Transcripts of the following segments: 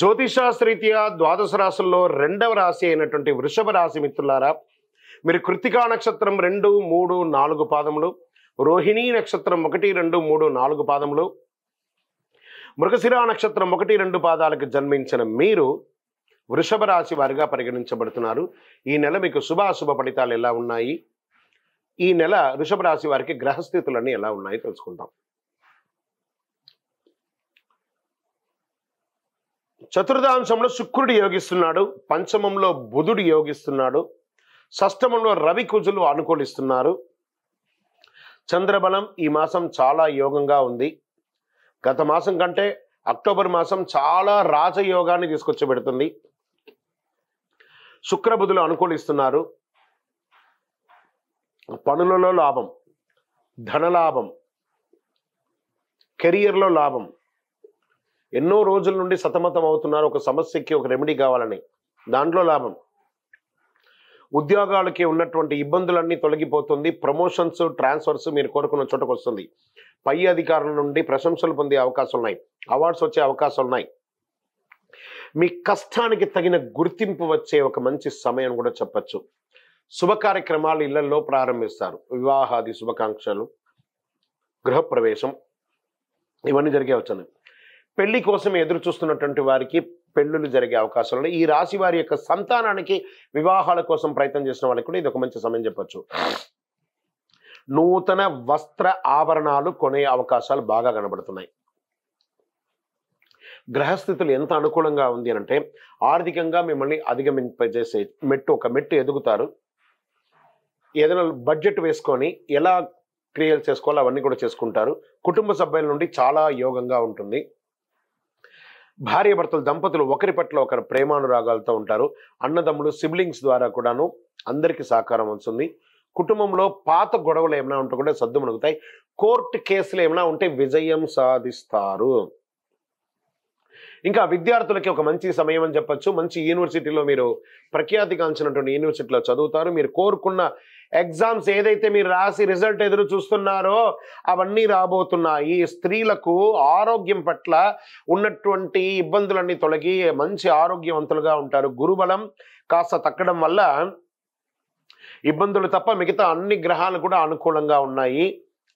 జ్యోతిషాస్త్రీత్యా ద్వాదశ రాశుల్లో రెండవ రాశి అయినటువంటి వృషభ రాశి మిత్రులారా మీరు కృతికా నక్షత్రం రెండు మూడు నాలుగు పాదములు రోహిణీ నక్షత్రం ఒకటి రెండు మూడు నాలుగు పాదములు మృగశిరా నక్షత్రం ఒకటి రెండు పాదాలకు జన్మించిన మీరు వృషభ రాశి వారిగా పరిగణించబడుతున్నారు ఈ నెల మీకు శుభాశుభ ఫలితాలు ఎలా ఉన్నాయి ఈ నెల వృషభ రాశి వారికి గ్రహస్థితులన్నీ ఎలా ఉన్నాయి తెలుసుకుందాం చతుర్థాంశంలో శుక్రుడు యోగిస్తున్నాడు పంచమంలో బుధుడు యోగిస్తున్నాడు షష్టమంలో రవి కుజులు అనుకూలిస్తున్నారు చంద్రబలం ఈ మాసం చాలా యోగంగా ఉంది గత మాసం కంటే అక్టోబర్ మాసం చాలా రాజయోగాన్ని తీసుకొచ్చబెడుతుంది పెడుతుంది శుక్రబుధులు అనుకూలిస్తున్నారు పనులలో లాభం ధనలాభం కెరియర్లో లాభం ఎన్నో రోజుల నుండి సతమతం అవుతున్నారు ఒక సమస్యకి ఒక రెమెడీ కావాలని దాంట్లో లాభం ఉద్యోగాలకి ఉన్నటువంటి ఇబ్బందులన్నీ తొలగిపోతుంది ప్రమోషన్స్ ట్రాన్స్ఫర్స్ మీరు కోరుకున్న చోటకు వస్తుంది పై అధికారుల నుండి ప్రశంసలు పొందే అవకాశం ఉన్నాయి అవార్డ్స్ వచ్చే అవకాశం ఉన్నాయి మీ కష్టానికి తగిన గుర్తింపు వచ్చే ఒక మంచి సమయం కూడా చెప్పచ్చు శుభ కార్యక్రమాలు ఇళ్లలో ప్రారంభిస్తారు వివాహాది శుభాకాంక్షలు గృహప్రవేశం ఇవన్నీ జరిగే వచ్చాను పెళ్లి కోసం ఎదురు చూస్తున్నటువంటి వారికి పెళ్ళిళ్ళు జరిగే అవకాశాలు ఉన్నాయి ఈ రాశి వారి యొక్క సంతానానికి వివాహాల కోసం ప్రయత్నం చేసిన వాళ్ళకి కూడా ఇది ఒక మంచి సమయం చెప్పచ్చు నూతన వస్త్ర ఆభరణాలు కొనే అవకాశాలు బాగా కనబడుతున్నాయి గ్రహస్థితులు ఎంత అనుకూలంగా ఉంది అంటే ఆర్థికంగా మిమ్మల్ని అధిగమింపజేసే మెట్టు ఒక మెట్టు ఎదుగుతారు ఏదైనా బడ్జెట్ వేసుకొని ఎలా క్రియలు చేసుకోవాలో అవన్నీ కూడా చేసుకుంటారు కుటుంబ సభ్యుల నుండి చాలా యోగంగా ఉంటుంది భార్యాభర్తలు దంపతులు ఒకరి పట్ల ఒకరు ప్రేమానురాగాలతో ఉంటారు అన్నదమ్ములు సిబ్లింగ్స్ ద్వారా కూడాను అందరికీ సహకారం వస్తుంది కుటుంబంలో పాత గొడవలు ఏమైనా ఉంటే కూడా మునుగుతాయి కోర్టు కేసులు ఏమైనా ఉంటే విజయం సాధిస్తారు ఇంకా విద్యార్థులకి ఒక మంచి సమయం అని చెప్పచ్చు మంచి యూనివర్సిటీలో మీరు అంచినటువంటి యూనివర్సిటీలో చదువుతారు మీరు కోరుకున్న ఎగ్జామ్స్ ఏదైతే మీరు రాసి రిజల్ట్ ఎదురు చూస్తున్నారో అవన్నీ రాబోతున్నాయి స్త్రీలకు ఆరోగ్యం పట్ల ఉన్నటువంటి ఇబ్బందులన్నీ తొలగి మంచి ఆరోగ్యవంతులుగా ఉంటారు గురుబలం కాస్త తక్కడం వల్ల ఇబ్బందులు తప్ప మిగతా అన్ని గ్రహాలు కూడా అనుకూలంగా ఉన్నాయి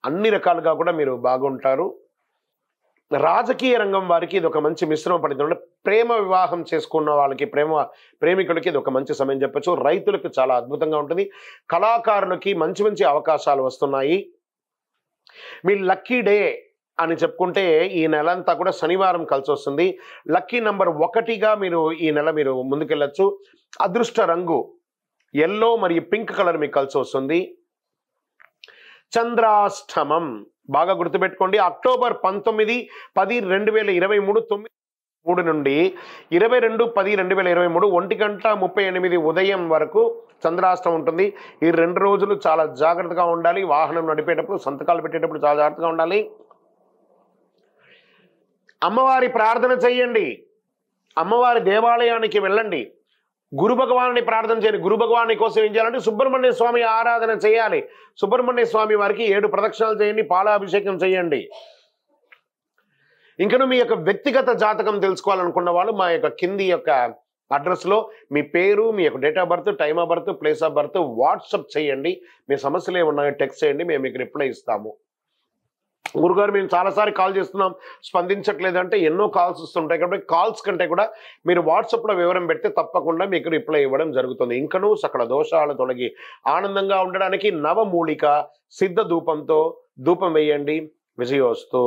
అన్ని రకాలుగా కూడా మీరు బాగుంటారు రాజకీయ రంగం వారికి ఇది ఒక మంచి మిశ్రమ ఫలితం అంటే ప్రేమ వివాహం చేసుకున్న వాళ్ళకి ప్రేమ ప్రేమికులకి ఇది ఒక మంచి సమయం చెప్పచ్చు రైతులకు చాలా అద్భుతంగా ఉంటుంది కళాకారులకి మంచి మంచి అవకాశాలు వస్తున్నాయి మీ లక్కీ డే అని చెప్పుకుంటే ఈ నెల అంతా కూడా శనివారం కలిసి వస్తుంది లక్కీ నంబర్ ఒకటిగా మీరు ఈ నెల మీరు ముందుకెళ్ళచ్చు అదృష్ట రంగు ఎల్లో మరియు పింక్ కలర్ మీకు కలిసి వస్తుంది చంద్రాష్టమం బాగా గుర్తుపెట్టుకోండి అక్టోబర్ పంతొమ్మిది పది రెండు వేల ఇరవై మూడు తొమ్మిది మూడు నుండి ఇరవై రెండు పది రెండు వేల ఇరవై మూడు ఒంటి గంట ముప్పై ఎనిమిది ఉదయం వరకు చంద్రాష్టం ఉంటుంది ఈ రెండు రోజులు చాలా జాగ్రత్తగా ఉండాలి వాహనం నడిపేటప్పుడు సంతకాలు పెట్టేటప్పుడు చాలా జాగ్రత్తగా ఉండాలి అమ్మవారి ప్రార్థన చేయండి అమ్మవారి దేవాలయానికి వెళ్ళండి గురు భగవాన్ని ప్రార్థన చేయాలి గురు భగవాన్ని కోసం ఏం చేయాలంటే సుబ్రహ్మణ్య స్వామి ఆరాధన చేయాలి సుబ్రహ్మణ్య స్వామి వారికి ఏడు ప్రదక్షిణాలు చేయండి పాలాభిషేకం చేయండి ఇంకను మీ యొక్క వ్యక్తిగత జాతకం తెలుసుకోవాలనుకున్న వాళ్ళు మా యొక్క కింది యొక్క అడ్రస్లో మీ పేరు మీ యొక్క date of birth time of birth place of birth WhatsApp చేయండి మీ సమస్యలు ఏమున్నాయో టెక్స్ట్ చేయండి మేము మీకు రిప్లై ఇస్తాము గురుగారు మేము చాలాసారి కాల్ చేస్తున్నాం స్పందించట్లేదంటే ఎన్నో కాల్స్ వస్తుంటాయి కాబట్టి కాల్స్ కంటే కూడా మీరు వాట్సాప్లో వివరం పెడితే తప్పకుండా మీకు రిప్లై ఇవ్వడం జరుగుతుంది ఇంకనూ సకల దోషాలు తొలగి ఆనందంగా ఉండడానికి నవమూలిక సిద్ధ ధూపంతో ధూపం వేయండి విజయోస్తు